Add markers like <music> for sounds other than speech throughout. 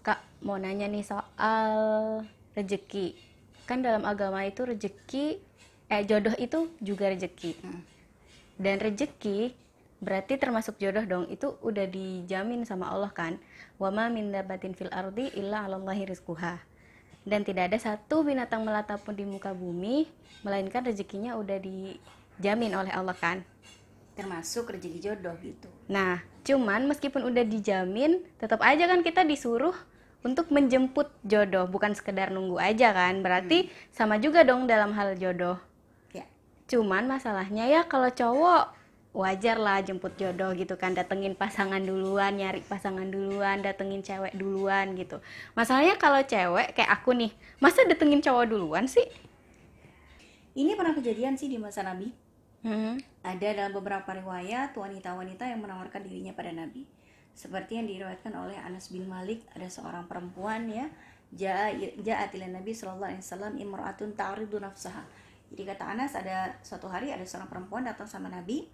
kak mau nanya nih soal rejeki kan dalam agama itu rejeki eh jodoh itu juga rejeki hmm. dan rejeki berarti termasuk jodoh dong itu udah dijamin sama Allah kan ma min dabatin fil ardi illa alallahi rizquha dan tidak ada satu binatang melata pun di muka bumi melainkan rezekinya udah dijamin oleh Allah kan termasuk rezeki jodoh gitu. Nah, cuman meskipun udah dijamin, tetap aja kan kita disuruh untuk menjemput jodoh, bukan sekedar nunggu aja kan. Berarti hmm. sama juga dong dalam hal jodoh. Ya. Cuman masalahnya ya kalau cowok wajar lah jemput jodoh gitu kan datengin pasangan duluan nyari pasangan duluan datengin cewek duluan gitu masalahnya kalau cewek kayak aku nih masa datengin cowok duluan sih ini pernah kejadian sih di masa nabi Hmm. Ada dalam beberapa riwayat wanita-wanita yang menawarkan dirinya pada Nabi. Seperti yang diriwayatkan oleh Anas bin Malik, ada seorang perempuan ya, ja'atil Nabi sallallahu alaihi wasallam imra'atun ta'ridu nafsaha. Jadi kata Anas ada suatu hari ada seorang perempuan datang sama Nabi,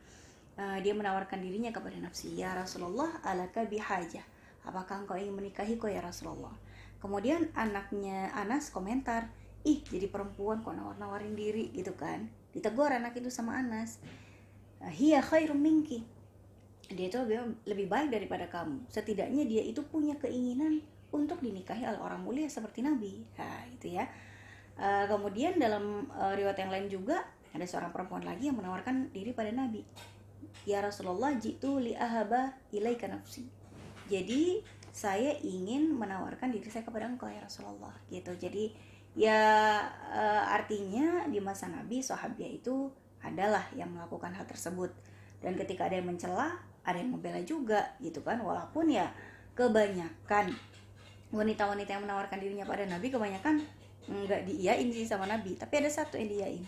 uh, dia menawarkan dirinya kepada Nabi, "Ya Rasulullah, alaka bihaja Apakah engkau ingin menikahiku ya Rasulullah?" Kemudian anaknya Anas komentar, ih jadi perempuan kok nawar-nawarin diri gitu kan ditegur anak itu sama Anas ah, hiya khairu minki dia itu lebih, baik daripada kamu setidaknya dia itu punya keinginan untuk dinikahi oleh orang mulia seperti Nabi nah itu ya eh, kemudian dalam eh, riwayat yang lain juga ada seorang perempuan lagi yang menawarkan diri pada Nabi ya Rasulullah jitu li ahaba ilaika nafsi jadi saya ingin menawarkan diri saya kepada engkau ya Rasulullah gitu jadi ya e, artinya di masa Nabi sahabat itu adalah yang melakukan hal tersebut dan ketika ada yang mencela ada yang membela juga gitu kan walaupun ya kebanyakan wanita-wanita yang menawarkan dirinya pada Nabi kebanyakan nggak diiyain sih sama Nabi tapi ada satu yang diiyain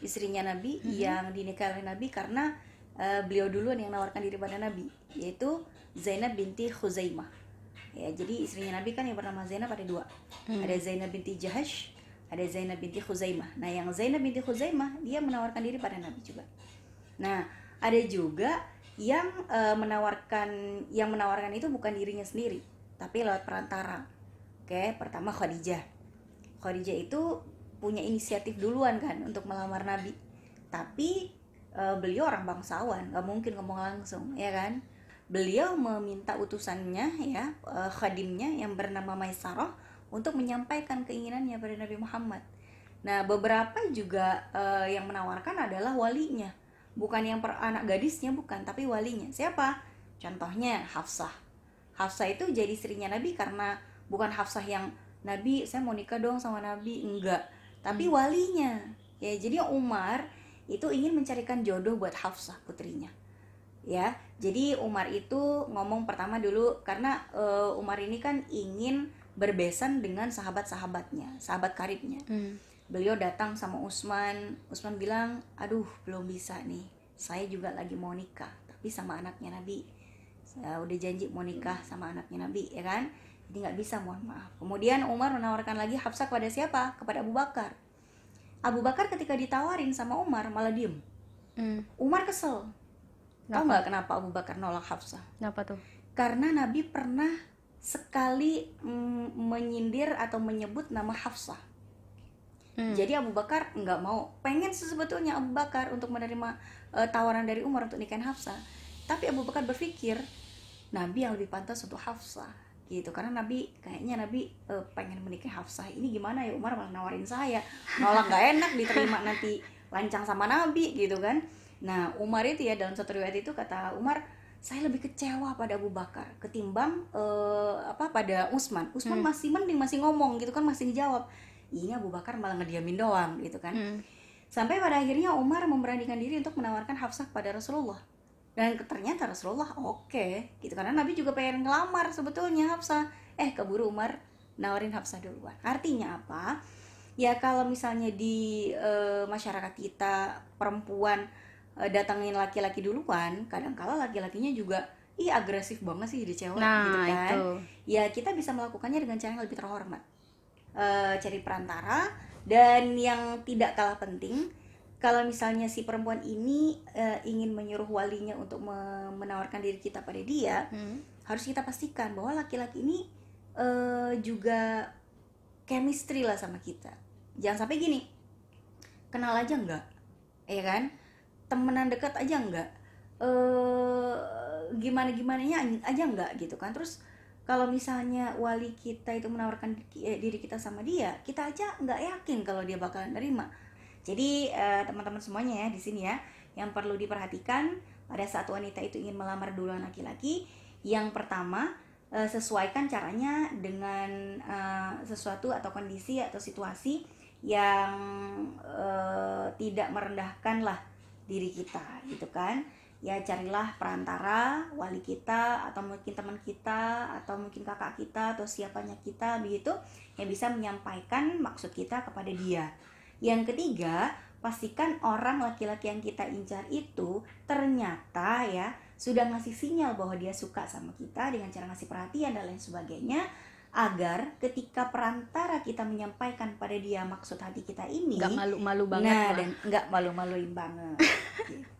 istrinya Nabi mm-hmm. yang dinikahi oleh Nabi karena uh, beliau duluan yang menawarkan diri pada Nabi yaitu Zainab binti Khuzaimah ya jadi istrinya Nabi kan yang bernama Zainab ada dua hmm. ada Zainab binti Jahash ada Zainab binti Khuzaimah nah yang Zainab binti Khuzaimah dia menawarkan diri pada Nabi juga nah ada juga yang e, menawarkan yang menawarkan itu bukan dirinya sendiri tapi lewat perantara oke pertama Khadijah Khadijah itu punya inisiatif duluan kan untuk melamar Nabi tapi e, beliau orang bangsawan nggak mungkin ngomong langsung ya kan beliau meminta utusannya ya eh, khadimnya yang bernama Maisarah untuk menyampaikan keinginannya pada Nabi Muhammad. Nah, beberapa juga uh, yang menawarkan adalah walinya, bukan yang per anak gadisnya bukan, tapi walinya. Siapa? Contohnya Hafsah. Hafsah itu jadi istrinya Nabi karena bukan Hafsah yang Nabi, saya mau nikah dong sama Nabi, enggak, tapi hmm. walinya. Ya, jadi Umar itu ingin mencarikan jodoh buat Hafsah putrinya ya jadi Umar itu ngomong pertama dulu karena uh, Umar ini kan ingin berbesan dengan sahabat-sahabatnya sahabat karibnya hmm. beliau datang sama Usman Usman bilang aduh belum bisa nih saya juga lagi mau nikah tapi sama anaknya Nabi saya udah janji mau nikah sama anaknya Nabi ya kan jadi nggak bisa mohon maaf kemudian Umar menawarkan lagi Hafsah kepada siapa kepada Abu Bakar Abu Bakar ketika ditawarin sama Umar malah diem hmm. Umar kesel Kenapa? Tahu nggak kenapa Abu Bakar nolak Hafsah? Kenapa tuh? Karena Nabi pernah sekali mm, menyindir atau menyebut nama Hafsah. Hmm. Jadi Abu Bakar nggak mau, pengen sebetulnya Abu Bakar untuk menerima e, tawaran dari Umar untuk nikahin Hafsah. Tapi Abu Bakar berpikir Nabi yang lebih pantas untuk Hafsah gitu karena Nabi kayaknya Nabi e, pengen menikahi Hafsah ini gimana ya Umar malah nawarin saya nolak nggak enak diterima nanti lancang sama Nabi gitu kan Nah, Umar itu ya dalam satu riwayat itu kata Umar, saya lebih kecewa pada Abu Bakar ketimbang uh, apa pada Usman. Usman hmm. masih mending masih ngomong gitu kan masih jawab. Ini Abu Bakar malah ngediamin doang gitu kan. Hmm. Sampai pada akhirnya Umar memberanikan diri untuk menawarkan Hafsah pada Rasulullah. Dan ternyata Rasulullah oke okay, gitu karena Nabi juga pengen ngelamar sebetulnya Hafsah. Eh keburu Umar nawarin Hafsah duluan. Artinya apa? Ya kalau misalnya di e, masyarakat kita perempuan uh, datangin laki-laki duluan kadang kala laki-lakinya juga ih agresif banget sih jadi cewek nah, gitu kan itu. ya kita bisa melakukannya dengan cara yang lebih terhormat uh, cari perantara dan yang tidak kalah penting kalau misalnya si perempuan ini uh, ingin menyuruh walinya untuk me menawarkan diri kita pada dia, hmm. harus kita pastikan bahwa laki-laki ini uh, juga chemistry lah sama kita. Jangan sampai gini, kenal aja enggak, ya kan? temenan dekat aja enggak eh gimana nya aja enggak gitu kan terus kalau misalnya wali kita itu menawarkan eh, diri kita sama dia kita aja enggak yakin kalau dia bakalan nerima jadi teman eh, teman-teman semuanya ya di sini ya yang perlu diperhatikan pada saat wanita itu ingin melamar duluan laki-laki yang pertama eh, sesuaikan caranya dengan eh, sesuatu atau kondisi atau situasi yang tidak merendahkan lah diri kita gitu kan ya carilah perantara wali kita atau mungkin teman kita atau mungkin kakak kita atau siapanya kita begitu yang bisa menyampaikan maksud kita kepada dia yang ketiga pastikan orang laki-laki yang kita incar itu ternyata ya sudah ngasih sinyal bahwa dia suka sama kita dengan cara ngasih perhatian dan lain sebagainya agar ketika perantara kita menyampaikan pada dia maksud hati kita ini nggak malu-malu nah, banget nah dan nggak malu-maluin banget <laughs>